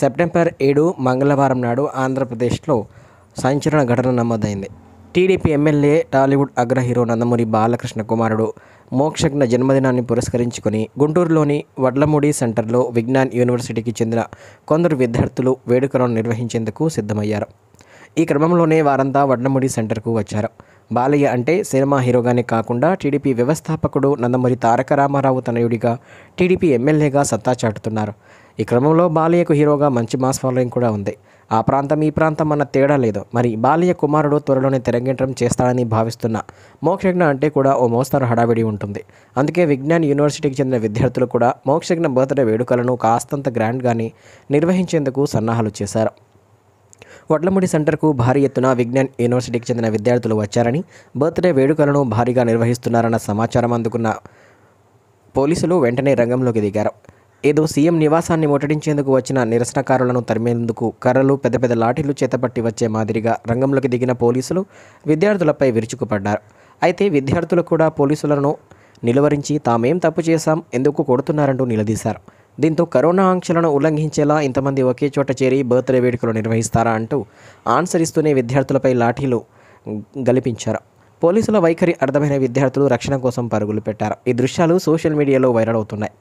September ఏడు మంగళవారం నాడు ఆంధ్రప్రదేశ్లో సంచలన ఘటన నమోదైంది టీడీపీ ఎమ్మెల్యే టాలీవుడ్ అగ్ర హీరో నందమూరి బాలకృష్ణ కుమారుడు మోక్షజ్ఞ జన్మదినాన్ని పురస్కరించుకొని గుంటూరులోని వడ్లమూడి సెంటర్లో విజ్ఞాన్ యూనివర్సిటీకి చెందిన కొందరు విద్యార్థులు వేడుకలను నిర్వహించేందుకు సిద్ధమయ్యారు ఈ క్రమంలోనే వారంతా వడ్లమూడి సెంటర్కు వచ్చారు బాలయ్య అంటే సినిమా హీరోగానే కాకుండా టీడీపీ వ్యవస్థాపకుడు నందమూరి తారక రామారావు తనయుడిగా టీడీపీ ఎమ్మెల్యేగా సత్తా చాటుతున్నారు ఈ క్రమంలో బాలయ్యకు హీరోగా మంచి మాస్ ఫాలోయింగ్ కూడా ఉంది ఆ ప్రాంతం ఈ ప్రాంతం అన్న తేడా లేదు మరి బాలయ్య కుమారుడు త్వరలోనే తెరంగేట్రం చేస్తాడని భావిస్తున్న మోక్షజ్ఞ అంటే కూడా ఓ మోస్తారు హడావిడి ఉంటుంది అందుకే విజ్ఞాన్ యూనివర్సిటీకి చెందిన విద్యార్థులు కూడా మోక్షజ్ఞ బర్త్డే వేడుకలను కాస్తంత గ్రాండ్గాని నిర్వహించేందుకు సన్నాహాలు చేశారు వడ్లముడి సెంటర్కు భారీ ఎత్తున విజ్ఞాన్ యూనివర్సిటీకి చెందిన విద్యార్థులు వచ్చారని బర్త్డే వేడుకలను భారీగా నిర్వహిస్తున్నారన్న సమాచారం అందుకున్న పోలీసులు వెంటనే రంగంలోకి దిగారు ఏదో సీఎం నివాసాన్ని ముట్టడించేందుకు వచ్చిన నిరసనకారులను తరిమేందుకు కర్రలు పెద్ద పెద్ద లాఠీలు చేతపట్టి వచ్చే మాదిరిగా రంగంలోకి దిగిన పోలీసులు విద్యార్థులపై విరుచుకుపడ్డారు అయితే విద్యార్థులు కూడా పోలీసులను నిలువరించి తామేం తప్పు చేశాం ఎందుకు కొడుతున్నారంటూ నిలదీశారు దీంతో కరోనా ఆంక్షలను ఉల్లంఘించేలా ఇంతమంది ఒకే చోట చేరి బర్త్డే వేడుకలు నిర్వహిస్తారా అంటూ ఆన్సర్ ఇస్తూనే విద్యార్థులపై లాఠీలు గలిపించారు పోలీసుల వైఖరి అర్థమైన విద్యార్థులు రక్షణ కోసం పరుగులు పెట్టారు ఈ దృశ్యాలు సోషల్ మీడియాలో వైరల్ అవుతున్నాయి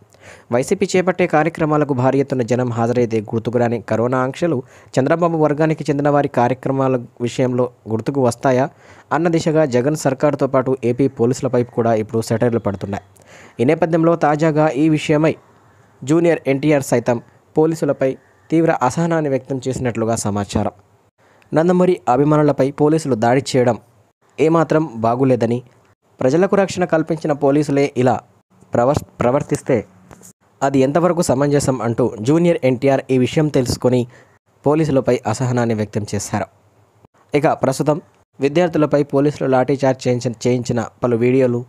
వైసీపీ చేపట్టే కార్యక్రమాలకు భారీ ఎత్తున జనం హాజరైతే గుర్తుకురాని కరోనా ఆంక్షలు చంద్రబాబు వర్గానికి చెందిన వారి కార్యక్రమాల విషయంలో గుర్తుకు వస్తాయా అన్న దిశగా జగన్ సర్కార్తో పాటు ఏపీ పోలీసులపై కూడా ఇప్పుడు సెటర్లు పడుతున్నాయి ఈ నేపథ్యంలో తాజాగా ఈ విషయమై జూనియర్ ఎన్టీఆర్ సైతం పోలీసులపై తీవ్ర అసహనాన్ని వ్యక్తం చేసినట్లుగా సమాచారం నందమూరి అభిమానులపై పోలీసులు దాడి చేయడం ఏమాత్రం బాగులేదని ప్రజలకు రక్షణ కల్పించిన పోలీసులే ఇలా ప్రవర్ ప్రవర్తిస్తే అది ఎంతవరకు సమంజసం అంటూ జూనియర్ ఎన్టీఆర్ ఈ విషయం తెలుసుకొని పోలీసులపై అసహనాన్ని వ్యక్తం చేశారు ఇక ప్రస్తుతం విద్యార్థులపై పోలీసులు లాఠీచార్జ్ చేయించిన చేయించిన పలు వీడియోలు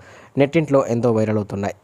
నెట్టింట్లో ఎంతో వైరల్ అవుతున్నాయి